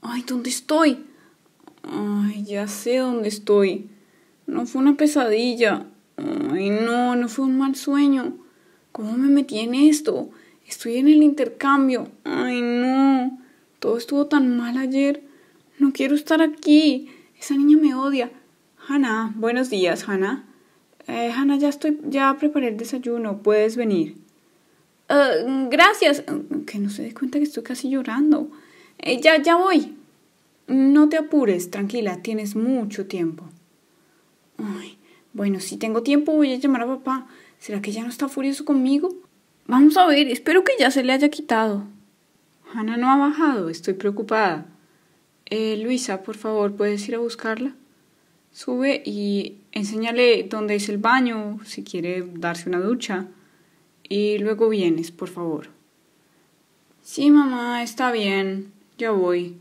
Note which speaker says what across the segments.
Speaker 1: Ay, ¿dónde estoy? Ay, ya sé dónde estoy. No fue una pesadilla. Ay, no, no fue un mal sueño. ¿Cómo me metí en esto? Estoy en el intercambio. Ay, no. Todo estuvo tan mal ayer. No quiero estar aquí. Esa niña me odia. Hannah, buenos días, Hannah. Eh, Hannah, ya estoy, ya preparé el desayuno. Puedes venir. Eh, gracias. Que no se dé cuenta que estoy casi llorando. Ella, eh, ya, ya voy. No te apures, tranquila, tienes mucho tiempo. Ay, bueno, si tengo tiempo voy a llamar a papá. ¿Será que ya no está furioso conmigo? Vamos a ver, espero que ya se le haya quitado. Ana no ha bajado, estoy preocupada. Eh, Luisa, por favor, ¿puedes ir a buscarla? Sube y enséñale dónde es el baño, si quiere darse una ducha. Y luego vienes, por favor. Sí, mamá, está bien. Ya voy.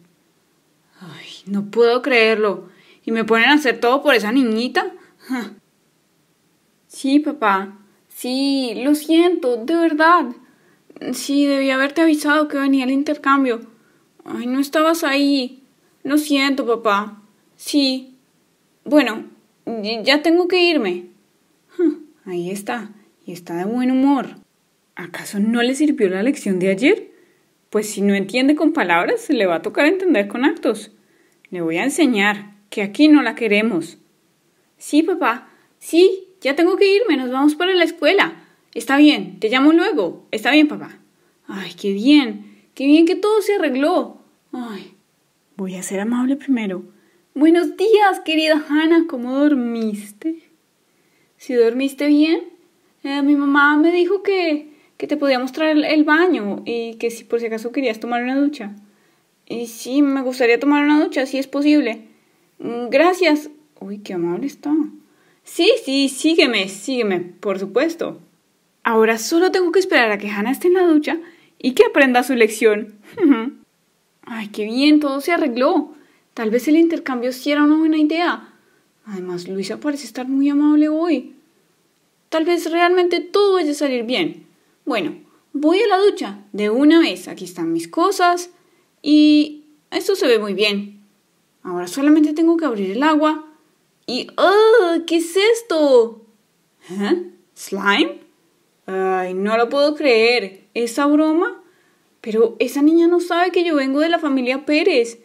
Speaker 1: Ay, no puedo creerlo. ¿Y me ponen a hacer todo por esa niñita? Sí, papá. Sí, lo siento, de verdad. Sí, debí haberte avisado que venía el intercambio. Ay, no estabas ahí. Lo siento, papá. Sí. Bueno, ya tengo que irme. ahí está. Y está de buen humor. ¿Acaso no le sirvió la lección de ayer? Pues si no entiende con palabras, se le va a tocar entender con actos. Le voy a enseñar que aquí no la queremos. Sí, papá. Sí, ya tengo que irme, nos vamos para la escuela. Está bien, te llamo luego. Está bien, papá. Ay, qué bien. Qué bien que todo se arregló. Ay, voy a ser amable primero. Buenos días, querida Hannah, ¿cómo dormiste? ¿Si dormiste bien? Eh, mi mamá me dijo que que te podía mostrar el, baño y que si por si acaso querías tomar una ducha. Y sí, me gustaría tomar una ducha, si es posible. Mm, gracias. Uy, qué amable está. Sí, sí, sígueme, sígueme, por supuesto. Ahora solo tengo que esperar a que Hannah esté en la ducha y que aprenda su lección. Ay, qué bien, todo se arregló. Tal vez el intercambio sí era una buena idea. Además, Luisa parece estar muy amable hoy. Tal vez realmente todo vaya a salir bien. Bueno, voy a la ducha de una vez. Aquí están mis cosas y esto se ve muy bien. Ahora solamente tengo que abrir el agua y ¡oh! ¿Qué es esto? ¿Eh? ¿Slime? Ay, no lo puedo creer. ¿Esa broma? Pero esa niña no sabe que yo vengo de la familia Pérez.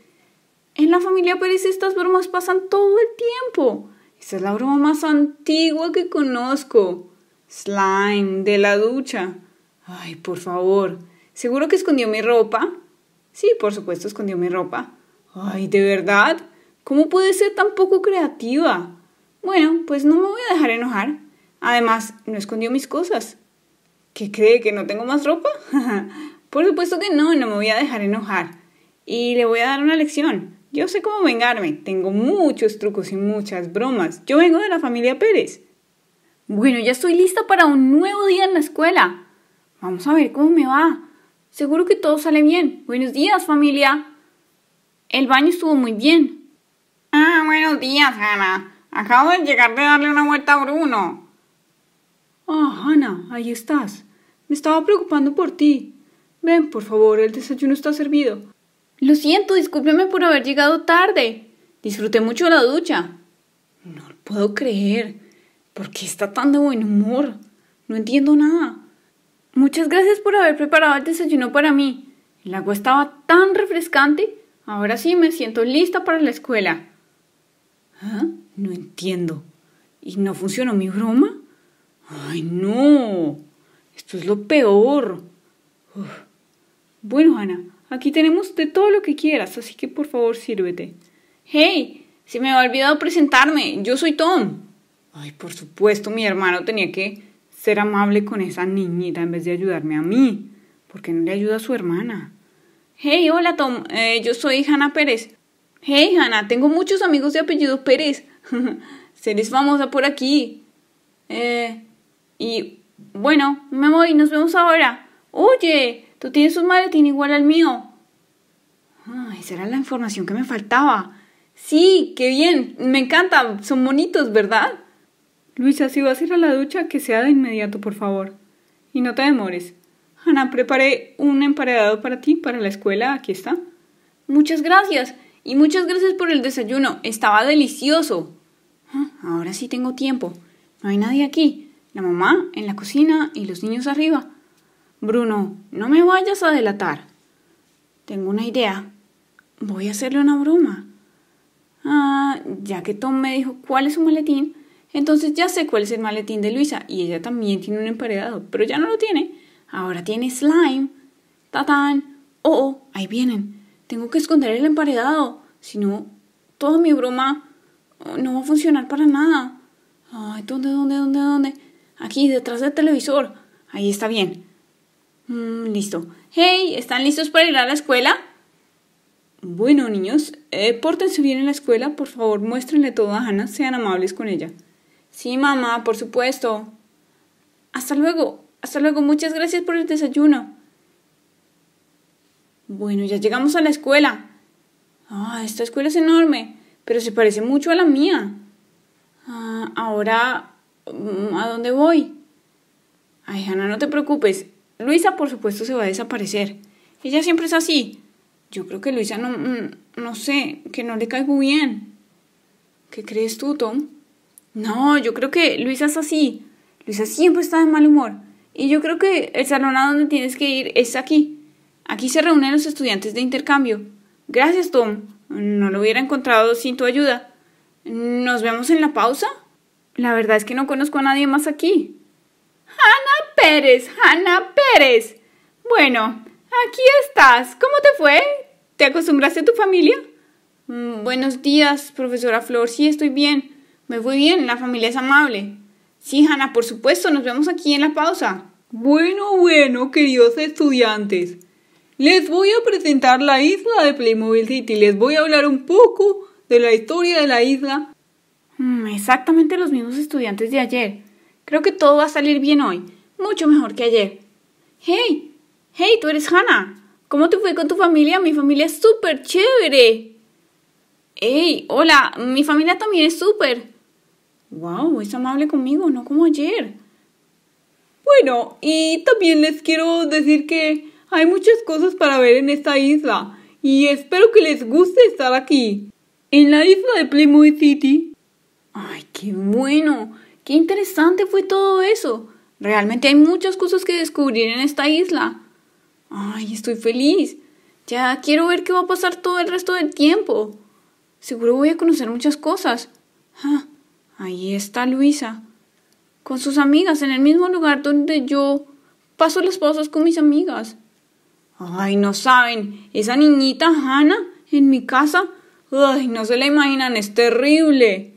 Speaker 1: En la familia Pérez estas bromas pasan todo el tiempo. Esa es la broma más antigua que conozco. Slime de la ducha. Ay, por favor, ¿seguro que escondió mi ropa? Sí, por supuesto, escondió mi ropa. Ay, ¿de verdad? ¿Cómo puede ser tan poco creativa? Bueno, pues no me voy a dejar enojar. Además, no escondió mis cosas. ¿Qué cree que no tengo más ropa? por supuesto que no, no me voy a dejar enojar. Y le voy a dar una lección. Yo sé cómo vengarme. Tengo muchos trucos y muchas bromas. Yo vengo de la familia Pérez. Bueno, ya estoy lista para un nuevo día en la escuela. Vamos a ver cómo me va. Seguro que todo sale bien. Buenos días, familia. El baño estuvo muy bien. Ah, buenos días, Ana Acabo de llegar de darle una vuelta a Bruno. Ah, Ana, ahí estás. Me estaba preocupando por ti. Ven, por favor, el desayuno está servido. Lo siento, discúlpeme por haber llegado tarde. Disfruté mucho la ducha. No lo puedo creer. ¿Por qué está tan de buen humor? No entiendo nada. Muchas gracias por haber preparado el desayuno para mí. El agua estaba tan refrescante. Ahora sí me siento lista para la escuela. ¿Ah? No entiendo. ¿Y no funcionó mi broma? ¡Ay, no! Esto es lo peor. Bueno, Ana, aquí tenemos de todo lo que quieras, así que por favor sírvete. ¡Hey! Se me ha olvidado presentarme. Yo soy Tom. Ay, por supuesto, mi hermano tenía que ser amable con esa niñita en vez de ayudarme a mí? ¿Por qué no le ayuda a su hermana? Hey, hola Tom, eh, yo soy Hanna Pérez. Hey Hannah, tengo muchos amigos de apellido Pérez. Seres famosa por aquí. Eh, y bueno, me voy, nos vemos ahora. Oye, tú tienes un maletín igual al mío. Ah, esa era la información que me faltaba. Sí, qué bien, me encanta, son bonitos, ¿verdad? Luisa, si vas a ir a la ducha, que sea de inmediato, por favor. Y no te demores. Ana, preparé un emparedado para ti, para la escuela, aquí está. Muchas gracias. Y muchas gracias por el desayuno. Estaba delicioso. Ah, ahora sí tengo tiempo. No hay nadie aquí. La mamá en la cocina y los niños arriba. Bruno, no me vayas a delatar. Tengo una idea. Voy a hacerle una broma. Ah, ya que Tom me dijo cuál es su maletín, entonces ya sé cuál es el maletín de Luisa y ella también tiene un emparedado, pero ya no lo tiene. Ahora tiene slime. ¡Tatán! ¡Oh, oh! Ahí vienen. Tengo que esconder el emparedado. Si no, toda mi broma oh, no va a funcionar para nada. Ay, ¿dónde, dónde, dónde, dónde? Aquí, detrás del televisor. Ahí está bien. Mm, listo. Hey, ¿están listos para ir a la escuela? Bueno, niños, eh, pórtense bien en la escuela. Por favor, muéstrenle todo a Hannah. Sean amables con ella. Sí, mamá, por supuesto. Hasta luego, hasta luego, muchas gracias por el desayuno. Bueno, ya llegamos a la escuela. Ah, esta escuela es enorme, pero se parece mucho a la mía. Ah, ahora, mm, ¿a dónde voy? Ay, Ana, no te preocupes. Luisa, por supuesto, se va a desaparecer. Ella siempre es así. Yo creo que Luisa no, mm, no sé, que no le caigo bien. ¿Qué crees tú, Tom? No, yo creo que Luisa es así. Luisa siempre está de mal humor. Y yo creo que el salón a donde tienes que ir es aquí. Aquí se reúnen los estudiantes de intercambio. Gracias, Tom. No lo hubiera encontrado sin tu ayuda. ¿Nos vemos en la pausa? La verdad es que no conozco a nadie más aquí. Hanna Pérez, Hanna Pérez. Bueno, aquí estás. ¿Cómo te fue? ¿Te acostumbraste a tu familia? Mm, buenos días, profesora Flor. Sí, estoy bien. Me voy bien, la familia es amable. Sí, Hannah, por supuesto, nos vemos aquí en la pausa. Bueno, bueno, queridos estudiantes. Les voy a presentar la isla de Playmobil City. Les voy a hablar un poco de la historia de la isla. Mm, exactamente los mismos estudiantes de ayer. Creo que todo va a salir bien hoy. Mucho mejor que ayer. Hey, hey, tú eres Hannah. ¿Cómo te fue con tu familia? Mi familia es súper chévere. Hey, hola, mi familia también es súper. Wow, es amable conmigo, no como ayer. Bueno, y también les quiero decir que hay muchas cosas para ver en esta isla y espero que les guste estar aquí. En la isla de Plymouth City. Ay, qué bueno, qué interesante fue todo eso. Realmente hay muchas cosas que descubrir en esta isla. Ay, estoy feliz. Ya quiero ver qué va a pasar todo el resto del tiempo. Seguro voy a conocer muchas cosas. Ah, Ahí está Luisa, con sus amigas, en el mismo lugar donde yo paso las pausas con mis amigas. Ay, no saben, esa niñita Hannah en mi casa, ay, no se la imaginan, es terrible.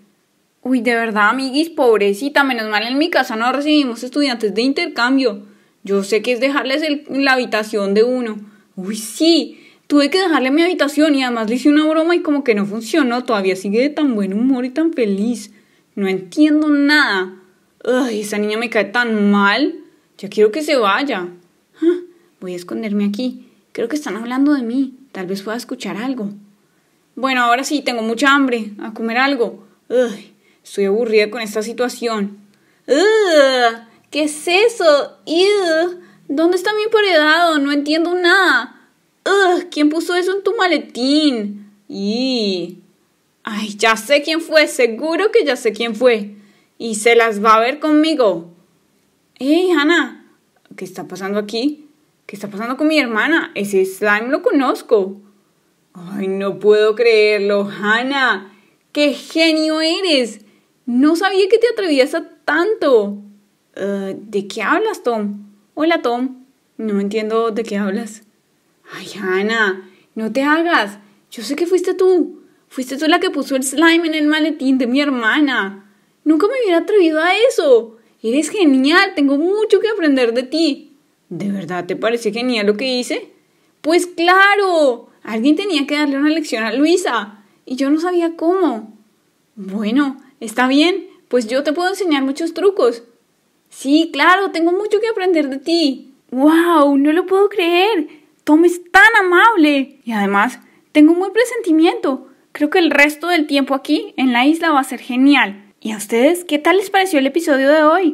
Speaker 1: Uy, de verdad, amiguis, pobrecita, menos mal en mi casa no recibimos estudiantes de intercambio. Yo sé que es dejarles la habitación de uno. Uy, sí, tuve que dejarle mi habitación y además le hice una broma y como que no funcionó, todavía sigue de tan buen humor y tan feliz no entiendo nada. Ay, esa niña me cae tan mal. Ya quiero que se vaya. Ah, voy a esconderme aquí. Creo que están hablando de mí. Tal vez pueda escuchar algo. Bueno, ahora sí, tengo mucha hambre. A comer algo. Ay, estoy aburrida con esta situación. ¿Qué es eso? ¿Dónde está mi emparedado? No entiendo nada. ¿Quién puso eso en tu maletín? Y Ay, ya sé quién fue, seguro que ya sé quién fue. Y se las va a ver conmigo. ¡Ey, Hannah! ¿Qué está pasando aquí? ¿Qué está pasando con mi hermana? Ese slime lo conozco. Ay, no puedo creerlo, Hannah. ¡Qué genio eres! No sabía que te atrevías a tanto. Eh, ¿De qué hablas, Tom? Hola, Tom. No entiendo de qué hablas. Ay, Hannah, no te hagas. Yo sé que fuiste tú. Fuiste tú la que puso el slime en el maletín de mi hermana. Nunca me hubiera atrevido a eso. Eres genial, tengo mucho que aprender de ti. ¿De verdad te parece genial lo que hice? Pues claro, alguien tenía que darle una lección a Luisa y yo no sabía cómo. Bueno, está bien, pues yo te puedo enseñar muchos trucos. Sí, claro, tengo mucho que aprender de ti. ¡Wow! No lo puedo creer. Tom es tan amable. Y además, tengo un buen presentimiento. Creo que el resto del tiempo aquí en la isla va a ser genial. ¿Y a ustedes qué tal les pareció el episodio de hoy?